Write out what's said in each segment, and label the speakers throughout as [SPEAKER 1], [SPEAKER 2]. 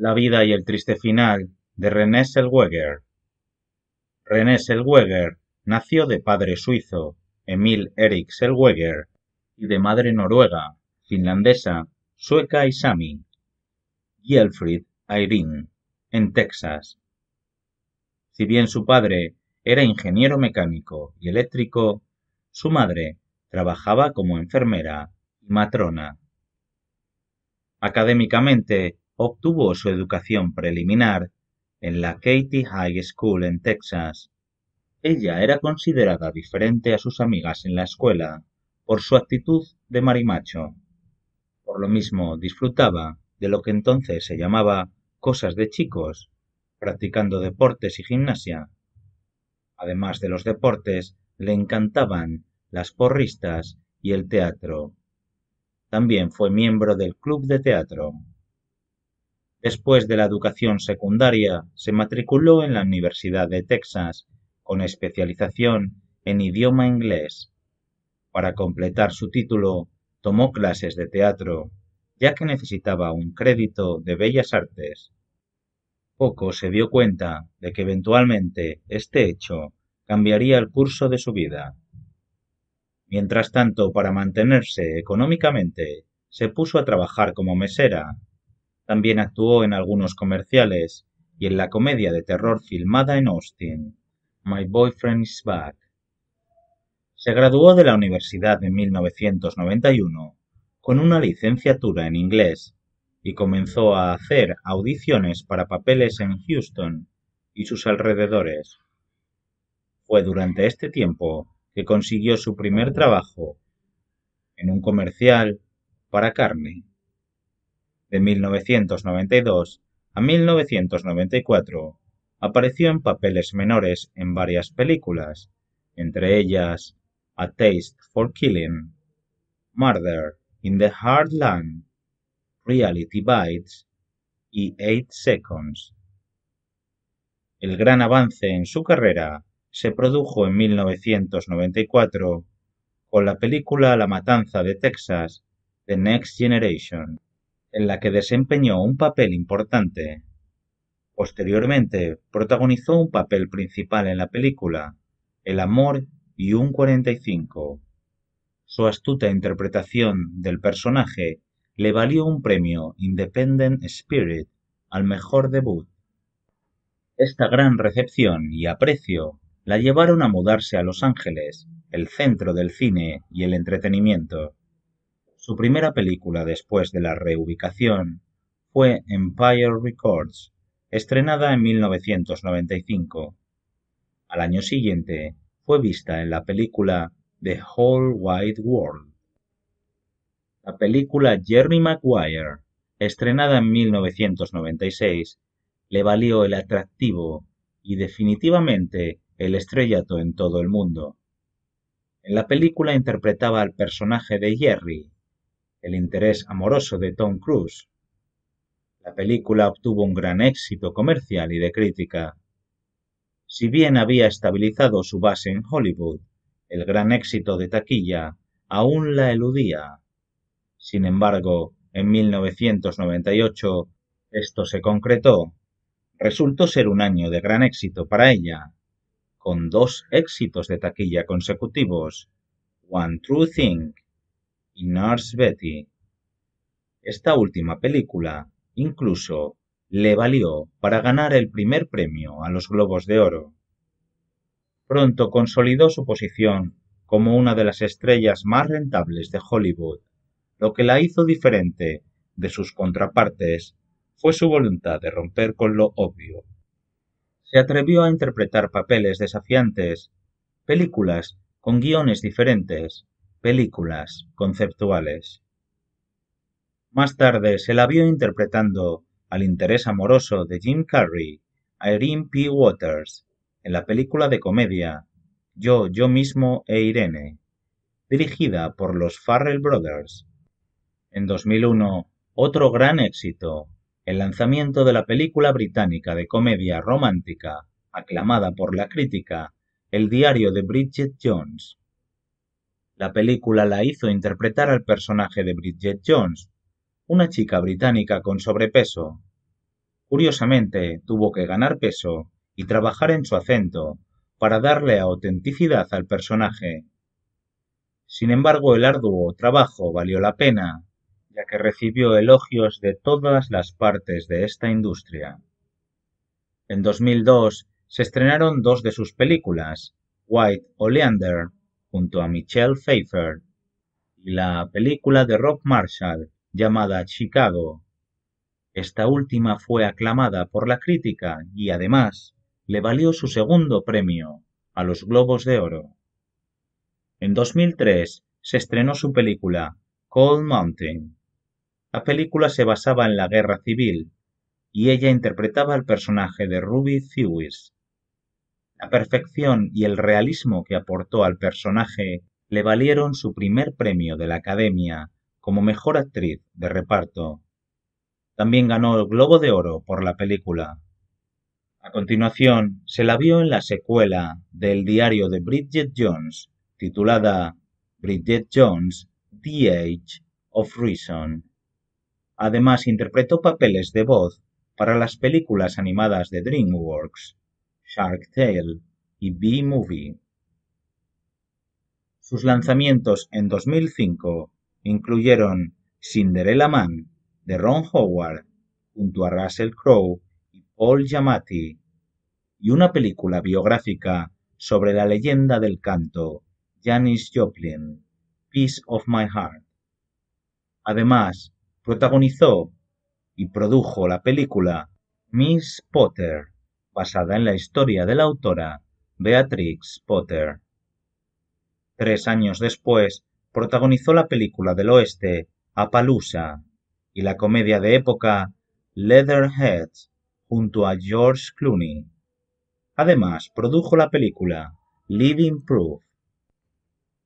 [SPEAKER 1] La vida y el triste final de René Selweger. René Selweger nació de padre suizo, Emil Erik Selweger, y de madre noruega, finlandesa, sueca y sami, Gielfried Irene, en Texas. Si bien su padre era ingeniero mecánico y eléctrico, su madre trabajaba como enfermera y matrona. Académicamente, Obtuvo su educación preliminar en la Katy High School en Texas. Ella era considerada diferente a sus amigas en la escuela por su actitud de marimacho. Por lo mismo, disfrutaba de lo que entonces se llamaba cosas de chicos, practicando deportes y gimnasia. Además de los deportes, le encantaban las porristas y el teatro. También fue miembro del club de teatro. Después de la educación secundaria, se matriculó en la Universidad de Texas, con especialización en idioma inglés. Para completar su título, tomó clases de teatro, ya que necesitaba un crédito de bellas artes. Poco se dio cuenta de que eventualmente este hecho cambiaría el curso de su vida. Mientras tanto, para mantenerse económicamente, se puso a trabajar como mesera también actuó en algunos comerciales y en la comedia de terror filmada en Austin, My Boyfriend is Back. Se graduó de la universidad en 1991 con una licenciatura en inglés y comenzó a hacer audiciones para papeles en Houston y sus alrededores. Fue durante este tiempo que consiguió su primer trabajo en un comercial para carne. De 1992 a 1994 apareció en papeles menores en varias películas, entre ellas A Taste for Killing, Murder in the Land*, Reality Bites y Eight Seconds. El gran avance en su carrera se produjo en 1994 con la película La Matanza de Texas, The Next Generation en la que desempeñó un papel importante. Posteriormente, protagonizó un papel principal en la película El amor y un 45. Su astuta interpretación del personaje le valió un premio Independent Spirit al mejor debut. Esta gran recepción y aprecio la llevaron a mudarse a Los Ángeles, el centro del cine y el entretenimiento. Su primera película después de la reubicación fue Empire Records, estrenada en 1995. Al año siguiente fue vista en la película The Whole Wide World. La película Jeremy Maguire, estrenada en 1996, le valió el atractivo y definitivamente el estrellato en todo el mundo. En la película interpretaba al personaje de Jerry, el interés amoroso de Tom Cruise. La película obtuvo un gran éxito comercial y de crítica. Si bien había estabilizado su base en Hollywood, el gran éxito de taquilla aún la eludía. Sin embargo, en 1998 esto se concretó. Resultó ser un año de gran éxito para ella, con dos éxitos de taquilla consecutivos, One True Thing y Nurse Betty. Esta última película incluso le valió para ganar el primer premio a los Globos de Oro. Pronto consolidó su posición como una de las estrellas más rentables de Hollywood. Lo que la hizo diferente de sus contrapartes fue su voluntad de romper con lo obvio. Se atrevió a interpretar papeles desafiantes, películas con guiones diferentes, películas conceptuales. Más tarde se la vio interpretando al interés amoroso de Jim Carrey, Irene P. Waters, en la película de comedia Yo, yo mismo e Irene, dirigida por los Farrell Brothers. En 2001, otro gran éxito, el lanzamiento de la película británica de comedia romántica, aclamada por la crítica, El diario de Bridget Jones, la película la hizo interpretar al personaje de Bridget Jones, una chica británica con sobrepeso. Curiosamente, tuvo que ganar peso y trabajar en su acento para darle autenticidad al personaje. Sin embargo, el arduo trabajo valió la pena, ya que recibió elogios de todas las partes de esta industria. En 2002 se estrenaron dos de sus películas, White Oleander junto a Michelle Pfeiffer, y la película de Rob Marshall llamada Chicago. Esta última fue aclamada por la crítica y además le valió su segundo premio a los Globos de Oro. En 2003 se estrenó su película Cold Mountain. La película se basaba en la guerra civil y ella interpretaba al personaje de Ruby Thewis, la perfección y el realismo que aportó al personaje le valieron su primer premio de la Academia como mejor actriz de reparto. También ganó el Globo de Oro por la película. A continuación, se la vio en la secuela del diario de Bridget Jones, titulada Bridget Jones, The Age of Reason. Además, interpretó papeles de voz para las películas animadas de DreamWorks Shark Tale y B-Movie. Sus lanzamientos en 2005 incluyeron Cinderella Man de Ron Howard junto a Russell Crowe y Paul Giamatti y una película biográfica sobre la leyenda del canto Janis Joplin, Peace of My Heart. Además, protagonizó y produjo la película Miss Potter basada en la historia de la autora Beatrix Potter. Tres años después, protagonizó la película del oeste Apalusa y la comedia de época Leatherhead junto a George Clooney. Además, produjo la película Living Proof.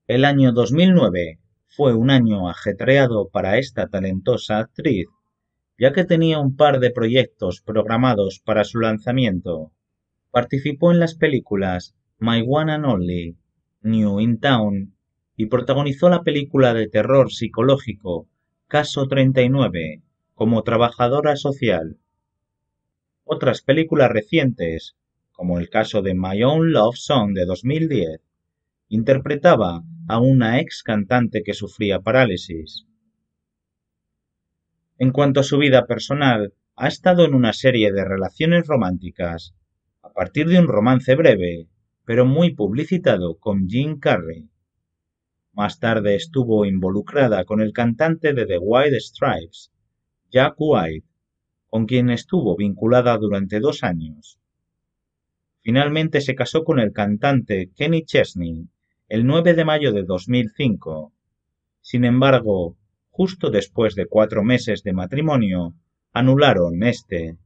[SPEAKER 1] El año 2009 fue un año ajetreado para esta talentosa actriz ya que tenía un par de proyectos programados para su lanzamiento. Participó en las películas My One and Only, New in Town y protagonizó la película de terror psicológico Caso 39 como trabajadora social. Otras películas recientes, como el caso de My Own Love Song de 2010, interpretaba a una ex cantante que sufría parálisis. En cuanto a su vida personal, ha estado en una serie de relaciones románticas, a partir de un romance breve, pero muy publicitado con Jim Carrey. Más tarde estuvo involucrada con el cantante de The White Stripes, Jack White, con quien estuvo vinculada durante dos años. Finalmente se casó con el cantante Kenny Chesney el 9 de mayo de 2005. Sin embargo, justo después de cuatro meses de matrimonio, anularon este.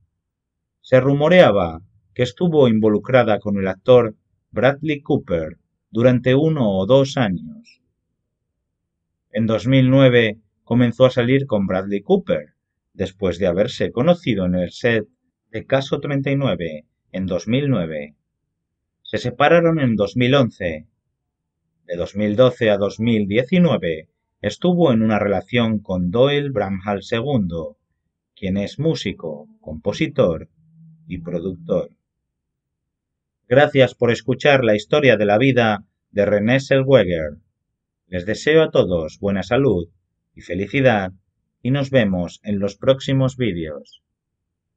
[SPEAKER 1] Se rumoreaba que estuvo involucrada con el actor Bradley Cooper durante uno o dos años. En 2009 comenzó a salir con Bradley Cooper, después de haberse conocido en el set de Caso 39 en 2009. Se separaron en 2011. De 2012 a 2019 Estuvo en una relación con Doyle Bramhall II, quien es músico, compositor y productor. Gracias por escuchar la historia de la vida de René Selweger. Les deseo a todos buena salud y felicidad y nos vemos en los próximos vídeos.